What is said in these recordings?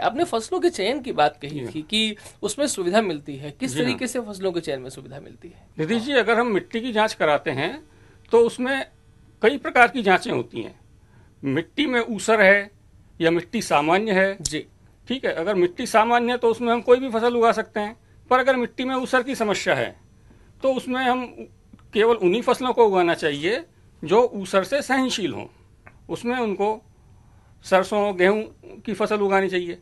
है आपने फसलों के चयन की बात कही थी कि उसमें सुविधा मिलती है किस तरीके से फसलों के चयन में सुविधा मिलती है निधि जी अगर हम मिट्टी की जाँच कराते हैं तो उसमें कई प्रकार की जाँचें होती हैं मिट्टी में ऊसर है या मिट्टी सामान्य है जी ठीक है अगर मिट्टी सामान्य है तो उसमें हम कोई भी फसल उगा सकते हैं पर अगर मिट्टी में ऊसर की समस्या है तो उसमें हम केवल उन्हीं फसलों को उगाना चाहिए जो ऊसर से सहनशील हों उसमें उनको सरसों गेहूं की फसल उगानी चाहिए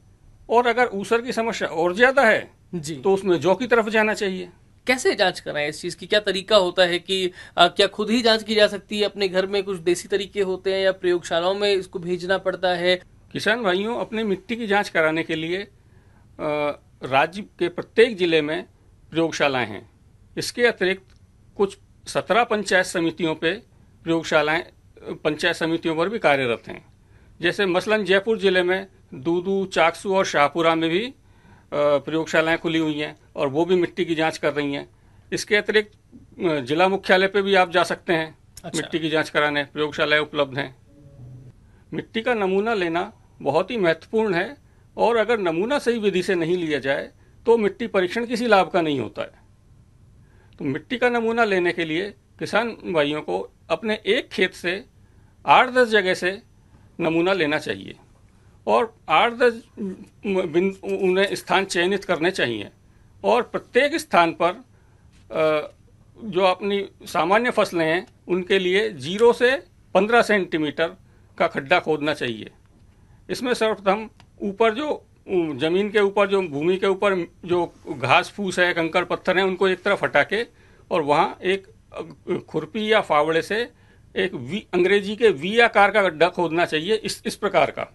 और अगर ऊसर की समस्या और ज्यादा है जी तो उसमें जौ की तरफ जाना चाहिए कैसे जांच कराएं इस चीज की क्या तरीका होता है कि आ, क्या खुद ही जांच की जा सकती है अपने घर में कुछ देसी तरीके होते हैं या प्रयोगशालाओं में इसको भेजना पड़ता है किसान भाइयों अपनी मिट्टी की जांच कराने के लिए राज्य के प्रत्येक जिले में प्रयोगशालाएं हैं इसके अतिरिक्त कुछ सत्रह पंचायत समितियों पे प्रयोगशालाएं पंचायत समितियों पर भी कार्यरत हैं जैसे मसलन जयपुर जिले में दूदू चाकसू और शाहपुरा में भी प्रयोगशालाएं खुली हुई हैं और वो भी मिट्टी की जांच कर रही हैं इसके अतिरिक्त जिला मुख्यालय पे भी आप जा सकते हैं अच्छा। मिट्टी की जांच कराने प्रयोगशालाएं उपलब्ध हैं मिट्टी का नमूना लेना बहुत ही महत्वपूर्ण है और अगर नमूना सही विधि से नहीं लिया जाए तो मिट्टी परीक्षण किसी लाभ का नहीं होता है तो मिट्टी का नमूना लेने के लिए किसान भाइयों को अपने एक खेत से आठ दस जगह से नमूना लेना चाहिए और आठ दस उन्हें स्थान चयनित करने चाहिए और प्रत्येक स्थान पर जो अपनी सामान्य फसलें हैं उनके लिए जीरो से पंद्रह सेंटीमीटर का खड्डा खोदना चाहिए इसमें सर्वप्रथम ऊपर जो ज़मीन के ऊपर जो भूमि के ऊपर जो घास फूस है कंकड़ पत्थर हैं उनको एक तरफ हटा के और वहाँ एक खुरपी या फावड़े से एक वी अंग्रेजी के वी आकार का गड्ढा खोदना चाहिए इस इस प्रकार का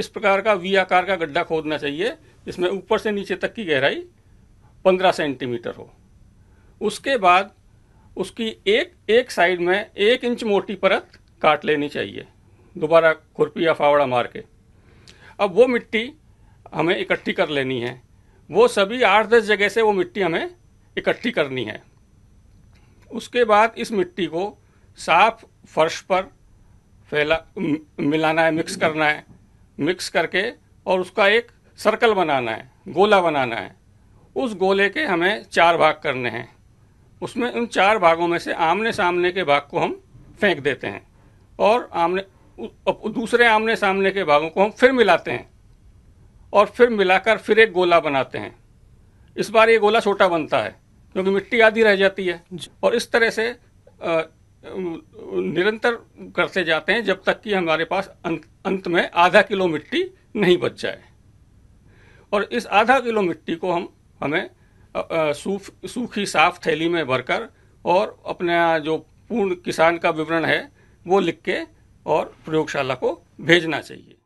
इस प्रकार का वी आकार का गड्ढा खोदना चाहिए जिसमें ऊपर से नीचे तक की गहराई 15 सेंटीमीटर हो उसके बाद उसकी एक एक साइड में एक इंच मोटी परत काट लेनी चाहिए दोबारा खुरपी या फावड़ा मार के अब वो मिट्टी हमें इकट्ठी कर लेनी है वो सभी आठ दस जगह से वो मिट्टी हमें इकट्ठी करनी है उसके बाद इस मिट्टी को साफ फर्श पर फैला मिलाना है मिक्स करना है मिक्स करके और उसका एक सर्कल बनाना है गोला बनाना है उस गोले के हमें चार भाग करने हैं उसमें उन चार भागों में से आमने सामने के भाग को हम फेंक देते हैं और आमने दूसरे आमने सामने के भागों को हम फिर मिलाते हैं और फिर मिलाकर फिर एक गोला बनाते हैं इस बार ये गोला छोटा बनता है क्योंकि मिट्टी आधी रह जाती है और इस तरह से निरंतर करते जाते हैं जब तक कि हमारे पास अंत, में आधा किलो मिट्टी नहीं बच जाए और इस आधा किलो मिट्टी को हम हमें सूख सूखी साफ थैली में भरकर और अपने जो पूर्ण किसान का विवरण है वो लिख के और प्रयोगशाला को भेजना चाहिए